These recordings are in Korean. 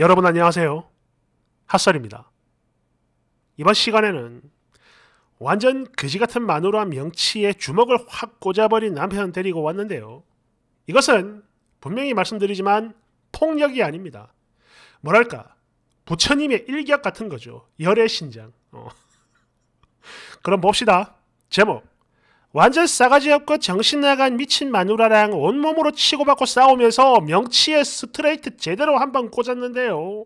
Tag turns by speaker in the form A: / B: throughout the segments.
A: 여러분 안녕하세요. 핫설입니다. 이번 시간에는 완전 그지 같은 마누라 명치에 주먹을 확 꽂아버린 남편 데리고 왔는데요. 이것은 분명히 말씀드리지만 폭력이 아닙니다. 뭐랄까 부처님의 일격 같은 거죠. 열의 신장. 어. 그럼 봅시다. 제목 완전 싸가지 없고 정신 나간 미친 마누라랑 온몸으로 치고받고 싸우면서 명치에 스트레이트 제대로 한번 꽂았는데요.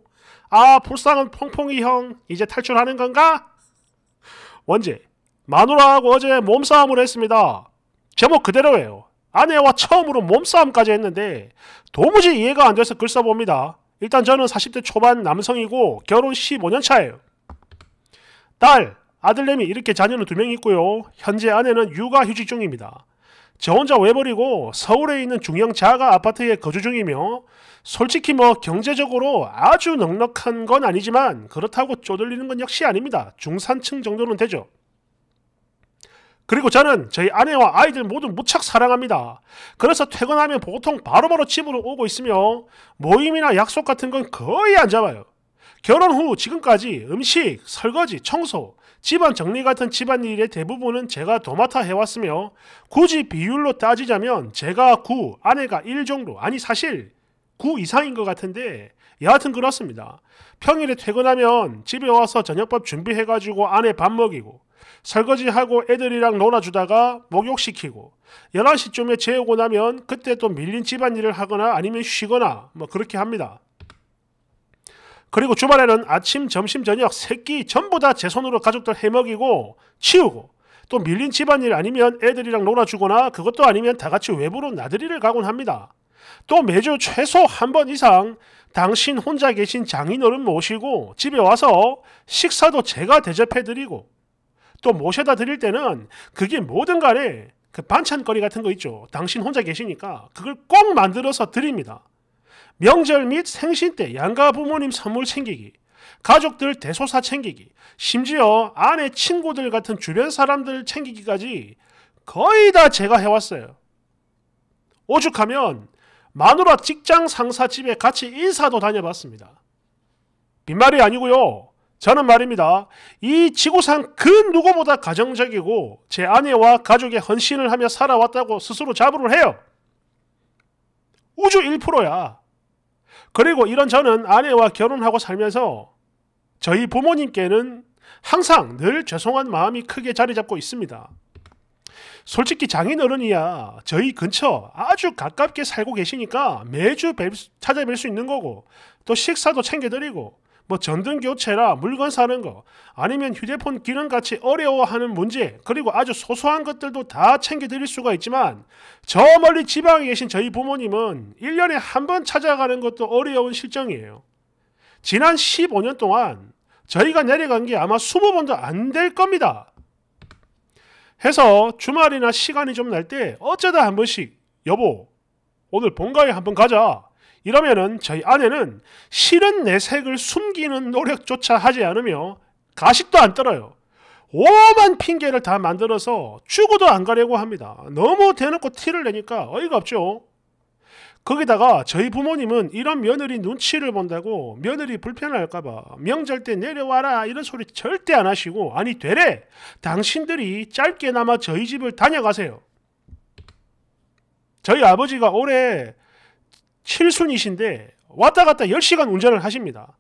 A: 아 불쌍한 퐁퐁이 형 이제 탈출하는 건가? 원제 마누라하고 어제 몸싸움을 했습니다. 제목 그대로예요. 아내와 처음으로 몸싸움까지 했는데 도무지 이해가 안 돼서 글 써봅니다. 일단 저는 40대 초반 남성이고 결혼 15년 차예요. 딸, 아들내미 이렇게 자녀는 두 명 있고요. 현재 아내는 육아휴직 중입니다. 저 혼자 외벌이고 서울에 있는 중형 자가 아파트에 거주 중이며 솔직히 뭐 경제적으로 아주 넉넉한 건 아니지만 그렇다고 쪼들리는 건 역시 아닙니다. 중산층 정도는 되죠. 그리고 저는 저희 아내와 아이들 모두 무척 사랑합니다. 그래서 퇴근하면 보통 바로바로 집으로 오고 있으며 모임이나 약속 같은 건 거의 안 잡아요. 결혼 후 지금까지 음식, 설거지, 청소, 집안 정리 같은 집안일의 대부분은 제가 도맡아 해왔으며 굳이 비율로 따지자면 제가 9, 아내가 1 정도 아니 사실 9 이상인 것 같은데 여하튼 그렇습니다. 평일에 퇴근하면 집에 와서 저녁밥 준비해가지고 아내 밥 먹이고 설거지하고 애들이랑 놀아주다가 목욕시키고 11시쯤에 재우고 나면 그때 또 밀린 집안일을 하거나 아니면 쉬거나 뭐 그렇게 합니다. 그리고 주말에는 아침, 점심, 저녁 새끼 전부 다 제 손으로 가족들 해먹이고 치우고 또 밀린 집안일 아니면 애들이랑 놀아주거나 그것도 아니면 다 같이 외부로 나들이를 가곤 합니다. 또 매주 최소 한 번 이상 당신 혼자 계신 장인어른 모시고 집에 와서 식사도 제가 대접해드리고 또 모셔다 드릴 때는 그게 뭐든 간에 그 반찬거리 같은 거 있죠. 당신 혼자 계시니까 그걸 꼭 만들어서 드립니다. 명절 및 생신 때 양가 부모님 선물 챙기기, 가족들 대소사 챙기기, 심지어 아내 친구들 같은 주변 사람들 챙기기까지 거의 다 제가 해왔어요. 오죽하면 마누라 직장 상사 집에 같이 인사도 다녀봤습니다. 빈말이 아니고요. 저는 말입니다. 이 지구상 그 누구보다 가정적이고 제 아내와 가족의 헌신을 하며 살아왔다고 스스로 자부를 해요. 우주 1%야. 그리고 이런 저는 아내와 결혼하고 살면서 저희 부모님께는 항상 늘 죄송한 마음이 크게 자리 잡고 있습니다. 솔직히 장인어른이야 저희 근처 아주 가깝게 살고 계시니까 매주 찾아뵐 수 있는 거고 또 식사도 챙겨드리고 뭐 전등 교체라 물건 사는 거 아니면 휴대폰 기능같이 어려워하는 문제 그리고 아주 소소한 것들도 다 챙겨드릴 수가 있지만 저 멀리 지방에 계신 저희 부모님은 1년에 한 번 찾아가는 것도 어려운 실정이에요. 지난 15년 동안 저희가 내려간 게 아마 20번도 안 될 겁니다. 해서 주말이나 시간이 좀 날 때 어쩌다 한 번씩 여보 오늘 본가에 한 번 가자 이러면은 저희 아내는 실은 내색을 숨기는 노력조차 하지 않으며 가식도 안 떨어요. 오만 핑계를 다 만들어서 죽어도 안 가려고 합니다. 너무 대놓고 티를 내니까 어이가 없죠. 거기다가 저희 부모님은 이런 며느리 눈치를 본다고 며느리 불편할까봐 명절 때 내려와라 이런 소리 절대 안 하시고 아니 되래 당신들이 짧게나마 저희 집을 다녀가세요. 저희 아버지가 올해 7순이신데 왔다 갔다 10시간 운전을 하십니다.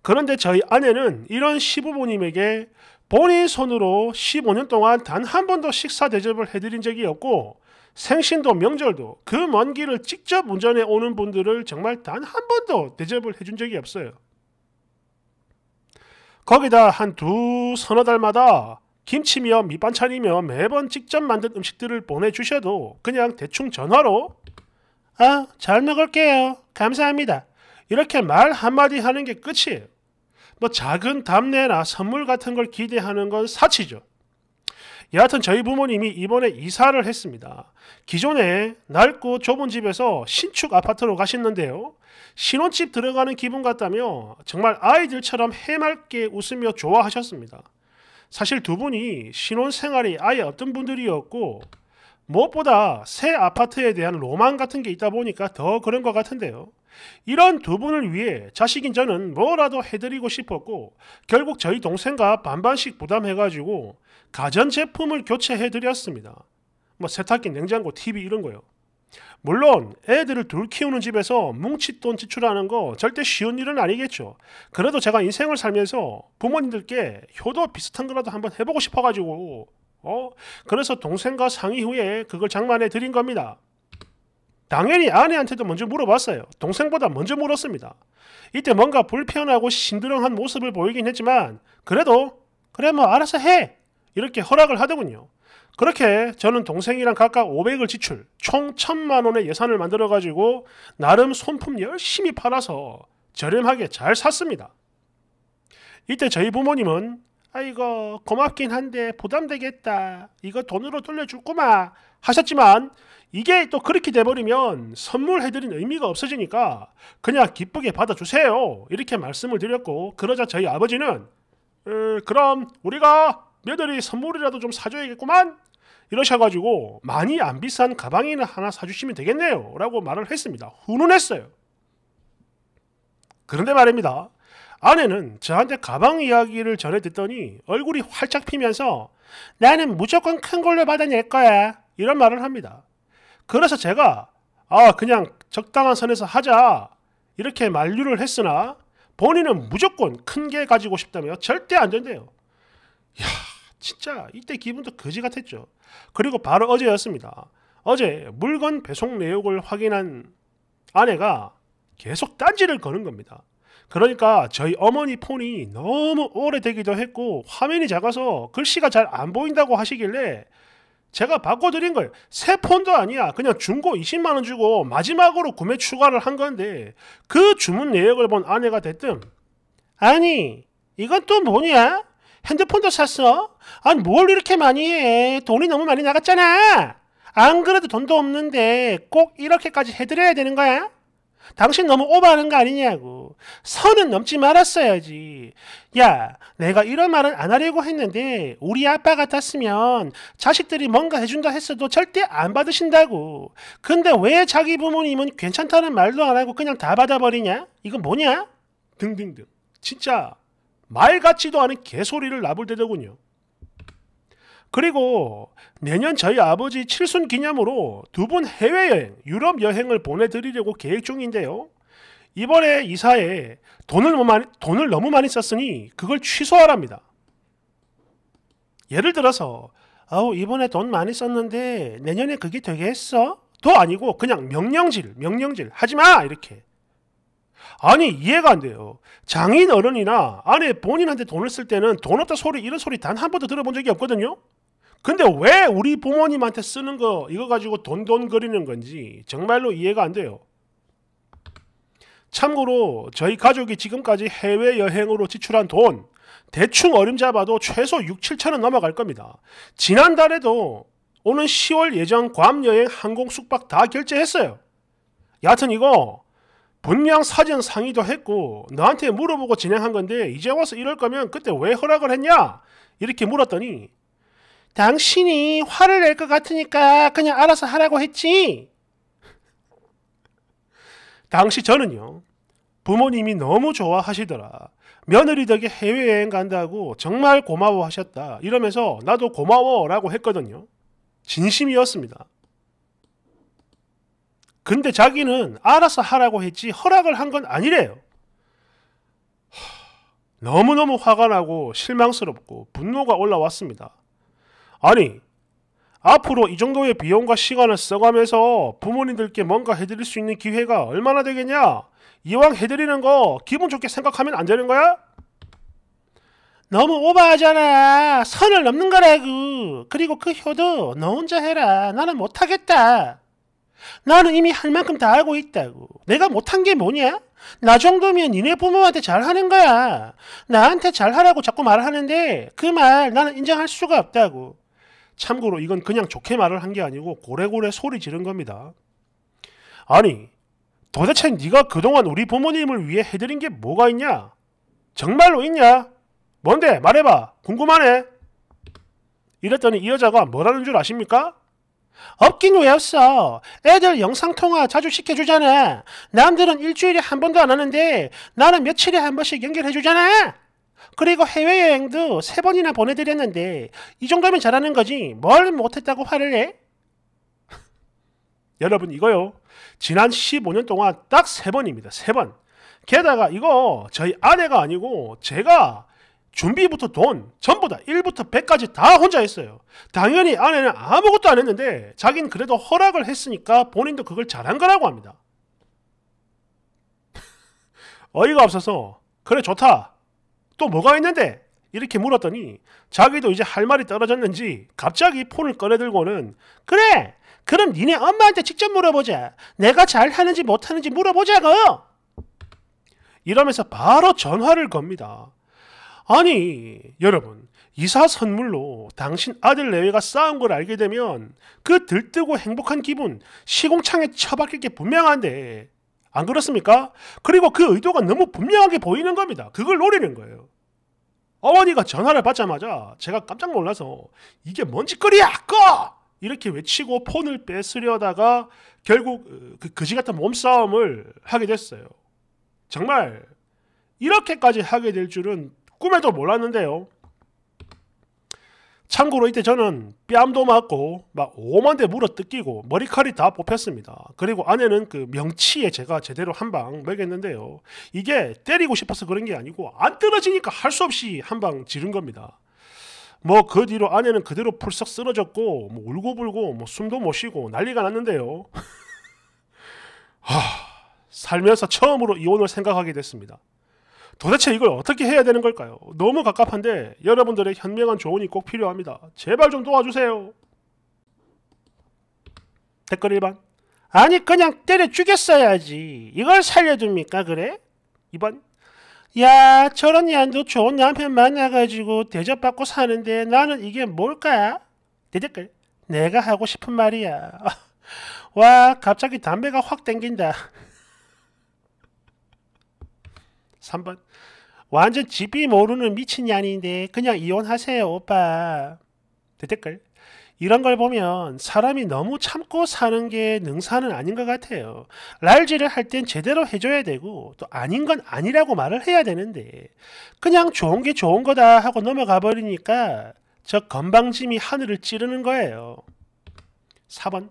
A: 그런데 저희 아내는 이런 시부모님에게 본인 손으로 15년 동안 단 한 번도 식사 대접을 해드린 적이 없고 생신도 명절도 그 먼 길을 직접 운전해 오는 분들을 정말 단 한 번도 대접을 해준 적이 없어요. 거기다 한 두 서너 달마다 김치며 밑반찬이며 매번 직접 만든 음식들을 보내주셔도 그냥 대충 전화로 아, 잘 먹을게요. 감사합니다. 이렇게 말 한마디 하는 게 끝이에요. 뭐 작은 답례나 선물 같은 걸 기대하는 건 사치죠. 여하튼 저희 부모님이 이번에 이사를 했습니다. 기존에 낡고 좁은 집에서 신축 아파트로 가셨는데요. 신혼집 들어가는 기분 같다며 정말 아이들처럼 해맑게 웃으며 좋아하셨습니다. 사실 두 분이 신혼 생활이 아예 없던 분들이었고 무엇보다 새 아파트에 대한 로망 같은 게 있다 보니까 더 그런 것 같은데요. 이런 두 분을 위해 자식인 저는 뭐라도 해드리고 싶었고 결국 저희 동생과 반반씩 부담해가지고 가전제품을 교체해드렸습니다. 뭐 세탁기, 냉장고, TV 이런 거요. 물론 애들을 둘 키우는 집에서 뭉칫돈 지출하는 거 절대 쉬운 일은 아니겠죠. 그래도 제가 인생을 살면서 부모님들께 효도 비슷한 거라도 한번 해보고 싶어가지고 어? 그래서 동생과 상의 후에 그걸 장만해 드린 겁니다. 당연히 아내한테도 먼저 물어봤어요. 동생보다 먼저 물었습니다. 이때 뭔가 불편하고 신드렁한 모습을 보이긴 했지만 그래도 그래 뭐 알아서 해 이렇게 허락을 하더군요. 그렇게 저는 동생이랑 각각 500을 지출, 총 1000만 원의 예산을 만들어 가지고 나름 손품 열심히 팔아서 저렴하게 잘 샀습니다. 이때 저희 부모님은 아이거 고맙긴 한데 부담되겠다. 이거 돈으로 돌려줄구마 하셨지만 이게 또 그렇게 돼버리면 선물해드린 의미가 없어지니까 그냥 기쁘게 받아주세요. 이렇게 말씀을 드렸고 그러자 저희 아버지는 에, 그럼 우리가 며느리 선물이라도 좀 사줘야겠구만 이러셔가지고 많이 안 비싼 가방이나 하나 사주시면 되겠네요 라고 말을 했습니다. 훈훈했어요. 그런데 말입니다. 아내는 저한테 가방 이야기를 전해 듣더니 얼굴이 활짝 피면서 나는 무조건 큰 걸로 받아낼 거야 이런 말을 합니다. 그래서 제가 아 그냥 적당한 선에서 하자 이렇게 만류를 했으나 본인은 무조건 큰 게 가지고 싶다며 절대 안 된대요. 야 진짜 이때 기분도 거지 같았죠. 그리고 바로 어제였습니다. 어제 물건 배송 내역을 확인한 아내가 계속 딴지를 거는 겁니다. 그러니까 저희 어머니 폰이 너무 오래되기도 했고 화면이 작아서 글씨가 잘 안 보인다고 하시길래 제가 바꿔드린 걸 새 폰도 아니야 그냥 중고 20만 원 주고 마지막으로 구매 추가를 한 건데 그 주문 내역을 본 아내가 됐든 아니 이건 또 뭐냐? 핸드폰도 샀어? 아니 뭘 이렇게 많이 해 돈이 너무 많이 나갔잖아 안 그래도 돈도 없는데 꼭 이렇게까지 해드려야 되는 거야? 당신 너무 오버하는 거 아니냐고. 선은 넘지 말았어야지. 야, 내가 이런 말은 안 하려고 했는데 우리 아빠 같았으면 자식들이 뭔가 해준다 했어도 절대 안 받으신다고. 근데 왜 자기 부모님은 괜찮다는 말도 안 하고 그냥 다 받아버리냐? 이건 뭐냐? 등등등. 진짜 말 같지도 않은 개소리를 나불대더군요. 그리고 내년 저희 아버지 칠순 기념으로 두 분 해외여행, 유럽 여행을 보내드리려고 계획 중인데요. 이번에 이사에 돈을 너무 많이, 돈을 너무 많이 썼으니 그걸 취소하랍니다. 예를 들어서 아우 이번에 돈 많이 썼는데 내년에 그게 되겠어? 도 아니고 그냥 명령질 명령질 하지마 이렇게 아니 이해가 안 돼요 장인 어른이나 아내 본인한테 돈을 쓸 때는 돈 없다 소리 이런 소리 단 한 번도 들어본 적이 없거든요 근데 왜 우리 부모님한테 쓰는 거 이거 가지고 돈돈거리는 건지 정말로 이해가 안 돼요. 참고로 저희 가족이 지금까지 해외여행으로 지출한 돈 대충 어림잡아도 최소 6, 7천은 넘어갈 겁니다. 지난달에도 오는 10월 예정 괌여행 항공 숙박 다 결제했어요. 여하튼 이거 분명 사전 상의도 했고 너한테 물어보고 진행한 건데 이제 와서 이럴 거면 그때 왜 허락을 했냐? 이렇게 물었더니 당신이 화를 낼 것 같으니까 그냥 알아서 하라고 했지. 당시 저는요. 부모님이 너무 좋아하시더라. 며느리 덕에 해외여행 간다고 정말 고마워하셨다. 이러면서 나도 고마워라고 했거든요. 진심이었습니다. 근데 자기는 알아서 하라고 했지 허락을 한 건 아니래요. 너무너무 화가 나고 실망스럽고 분노가 올라왔습니다. 아니, 앞으로 이 정도의 비용과 시간을 써가면서 부모님들께 뭔가 해드릴 수 있는 기회가 얼마나 되겠냐? 이왕 해드리는 거 기분 좋게 생각하면 안 되는 거야? 너무 오버하잖아. 선을 넘는 거라고. 그리고 그 효도 너 혼자 해라. 나는 못하겠다. 나는 이미 할 만큼 다 알고 있다고. 내가 못한 게 뭐냐? 나 정도면 니네 부모한테 잘하는 거야. 나한테 잘하라고 자꾸 말하는데 그 말 나는 인정할 수가 없다고. 참고로 이건 그냥 좋게 말을 한 게 아니고 고래고래 소리 지른 겁니다. 아니, 도대체 네가 그동안 우리 부모님을 위해 해드린 게 뭐가 있냐? 정말로 있냐? 뭔데? 말해봐. 궁금하네. 이랬더니 이 여자가 뭐라는 줄 아십니까? 없긴 왜 없어. 애들 영상통화 자주 시켜주잖아. 남들은 일주일에 한 번도 안 하는데 나는 며칠에 한 번씩 연결해주잖아. 그리고 해외여행도 세 번이나 보내드렸는데 이 정도면 잘하는 거지 뭘 못했다고 화를 내? 여러분 이거요. 지난 15년 동안 딱 세 번입니다. 세 번. 게다가 이거 저희 아내가 아니고 제가 준비부터 돈 전부 다 1부터 100까지 다 혼자 했어요. 당연히 아내는 아무것도 안 했는데 자긴 그래도 허락을 했으니까 본인도 그걸 잘한 거라고 합니다. 어이가 없어서 그래 좋다. 또 뭐가 있는데? 이렇게 물었더니 자기도 이제 할 말이 떨어졌는지 갑자기 폰을 꺼내들고는 그래! 그럼 니네 엄마한테 직접 물어보자. 내가 잘하는지 못하는지 물어보자고! 이러면서 바로 전화를 겁니다. 아니, 여러분, 이사 선물로 당신 아들 내외가 싸운 걸 알게 되면 그 들뜨고 행복한 기분 시공창에 처박힐 게 분명한데 안 그렇습니까? 그리고 그 의도가 너무 분명하게 보이는 겁니다. 그걸 노리는 거예요. 어머니가 전화를 받자마자 제가 깜짝 놀라서 이게 뭔 짓거리야! 아까! 이렇게 외치고 폰을 뺏으려다가 결국 어, 그 거지같은 몸싸움을 하게 됐어요. 정말 이렇게까지 하게 될 줄은 꿈에도 몰랐는데요. 참고로 이때 저는 뺨도 맞고 막 오만 대 물어 뜯기고 머리칼이 다 뽑혔습니다. 그리고 아내는 그 명치에 제가 제대로 한 방 먹였는데요. 이게 때리고 싶어서 그런 게 아니고 안 떨어지니까 할 수 없이 한 방 지른 겁니다. 뭐 그 뒤로 아내는 그대로 풀썩 쓰러졌고 뭐 울고불고 뭐 숨도 못 쉬고 난리가 났는데요. 하, 살면서 처음으로 이혼을 생각하게 됐습니다. 도대체 이걸 어떻게 해야 되는 걸까요? 너무 갑갑한데 여러분들의 현명한 조언이 꼭 필요합니다. 제발 좀 도와주세요. 댓글 1번 아니 그냥 때려 죽였어야지 이걸 살려줍니까 그래? 2번 야 저런 년도 좋은 남편 만나가지고 대접받고 사는데 나는 이게 뭘까? 대댓글 내가 하고 싶은 말이야 와 갑자기 담배가 확 땡긴다 3번 완전 집이 모르는 미친이 아닌데 그냥 이혼하세요 오빠 댓글 이런 걸 보면 사람이 너무 참고 사는 게 능사는 아닌 것 같아요. 랄지를 할 땐 제대로 해줘야 되고 또 아닌 건 아니라고 말을 해야 되는데 그냥 좋은 게 좋은 거다 하고 넘어가 버리니까 저 건방짐이 하늘을 찌르는 거예요. 4번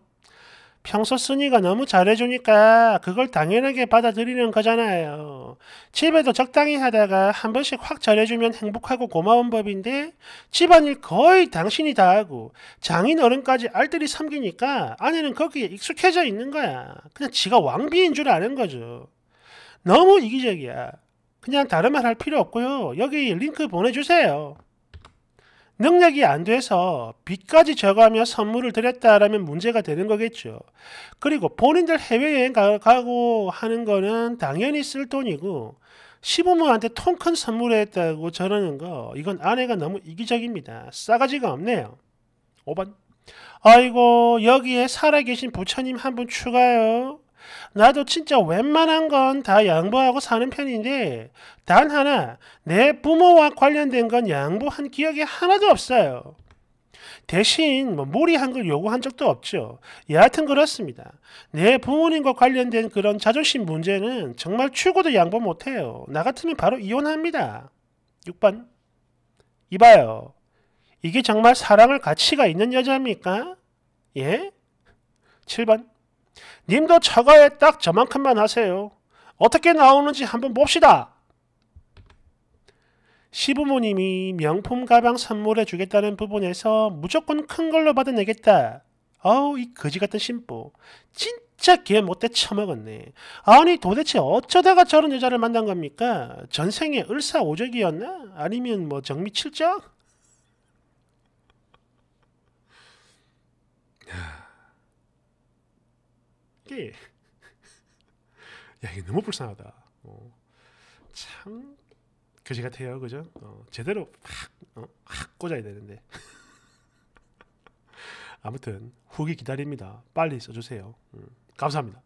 A: 평소 순이가 너무 잘해주니까 그걸 당연하게 받아들이는 거잖아요. 집에도 적당히 하다가 한 번씩 확 잘해주면 행복하고 고마운 법인데 집안일 거의 당신이 다 하고 장인 어른까지 알뜰히 섬기니까 아내는 거기에 익숙해져 있는 거야. 그냥 지가 왕비인 줄 아는 거죠. 너무 이기적이야. 그냥 다른 말 할 필요 없고요. 여기 링크 보내주세요. 능력이 안 돼서 빚까지 져가며 선물을 드렸다라면 문제가 되는 거겠죠. 그리고 본인들 해외여행 가고 하는 거는 당연히 쓸 돈이고 시부모한테 통 큰 선물 했다고 저러는 거 이건 아내가 너무 이기적입니다. 싸가지가 없네요. 5번 아이고 여기에 살아계신 부처님 한 분 추가요. 나도 진짜 웬만한 건 다 양보하고 사는 편인데 단 하나 내 부모와 관련된 건 양보한 기억이 하나도 없어요. 대신 뭐 무리한 걸 요구한 적도 없죠. 여하튼 그렇습니다. 내 부모님과 관련된 그런 자존심 문제는 정말 최고도 양보 못해요. 나 같으면 바로 이혼합니다. 6번 이봐요. 이게 정말 사랑할 가치가 있는 여자입니까? 예? 7번 님도 처가에 딱 저만큼만 하세요. 어떻게 나오는지 한번 봅시다. 시부모님이 명품 가방 선물해 주겠다는 부분에서 무조건 큰 걸로 받아내겠다. 어우 이 거지 같은 심보. 진짜 개 못돼 처먹었네. 아니 도대체 어쩌다가 저런 여자를 만난 겁니까? 전생에 을사오적이었나? 아니면 뭐 정미칠적? 새야 이게 너무 불쌍하다 어, 참 그지 같아요 그죠 어, 제대로 확, 어, 꽂아야 되는데 아무튼 후기 기다립니다 빨리 써주세요 음, 감사합니다